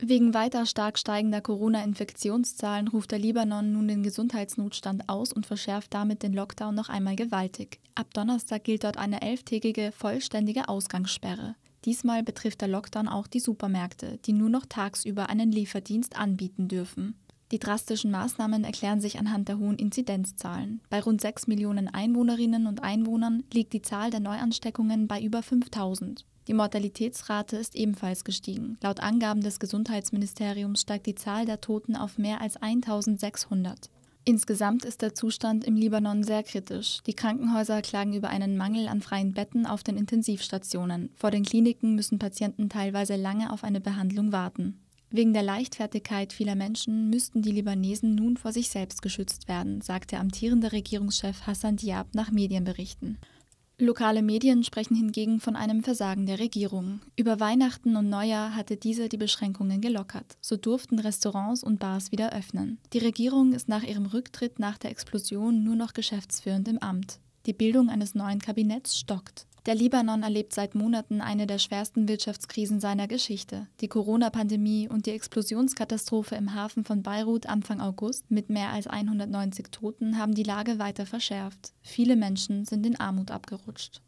Wegen weiter stark steigender Corona-Infektionszahlen ruft der Libanon nun den Gesundheitsnotstand aus und verschärft damit den Lockdown noch einmal gewaltig. Ab Donnerstag gilt dort eine elftägige, vollständige Ausgangssperre. Diesmal betrifft der Lockdown auch die Supermärkte, die nur noch tagsüber einen Lieferdienst anbieten dürfen. Die drastischen Maßnahmen erklären sich anhand der hohen Inzidenzzahlen. Bei rund 6 Millionen Einwohnerinnen und Einwohnern liegt die Zahl der Neuansteckungen bei über 5000. Die Mortalitätsrate ist ebenfalls gestiegen. Laut Angaben des Gesundheitsministeriums steigt die Zahl der Toten auf mehr als 1600. Insgesamt ist der Zustand im Libanon sehr kritisch. Die Krankenhäuser klagen über einen Mangel an freien Betten auf den Intensivstationen. Vor den Kliniken müssen Patienten teilweise lange auf eine Behandlung warten. Wegen der Leichtfertigkeit vieler Menschen müssten die Libanesen nun vor sich selbst geschützt werden, sagte amtierender Regierungschef Hassan Diab nach Medienberichten. Lokale Medien sprechen hingegen von einem Versagen der Regierung. Über Weihnachten und Neujahr hatte diese die Beschränkungen gelockert. So durften Restaurants und Bars wieder öffnen. Die Regierung ist nach ihrem Rücktritt nach der Explosion nur noch geschäftsführend im Amt. Die Bildung eines neuen Kabinetts stockt. Der Libanon erlebt seit Monaten eine der schwersten Wirtschaftskrisen seiner Geschichte. Die Corona-Pandemie und die Explosionskatastrophe im Hafen von Beirut Anfang August mit mehr als 190 Toten haben die Lage weiter verschärft. Viele Menschen sind in Armut abgerutscht.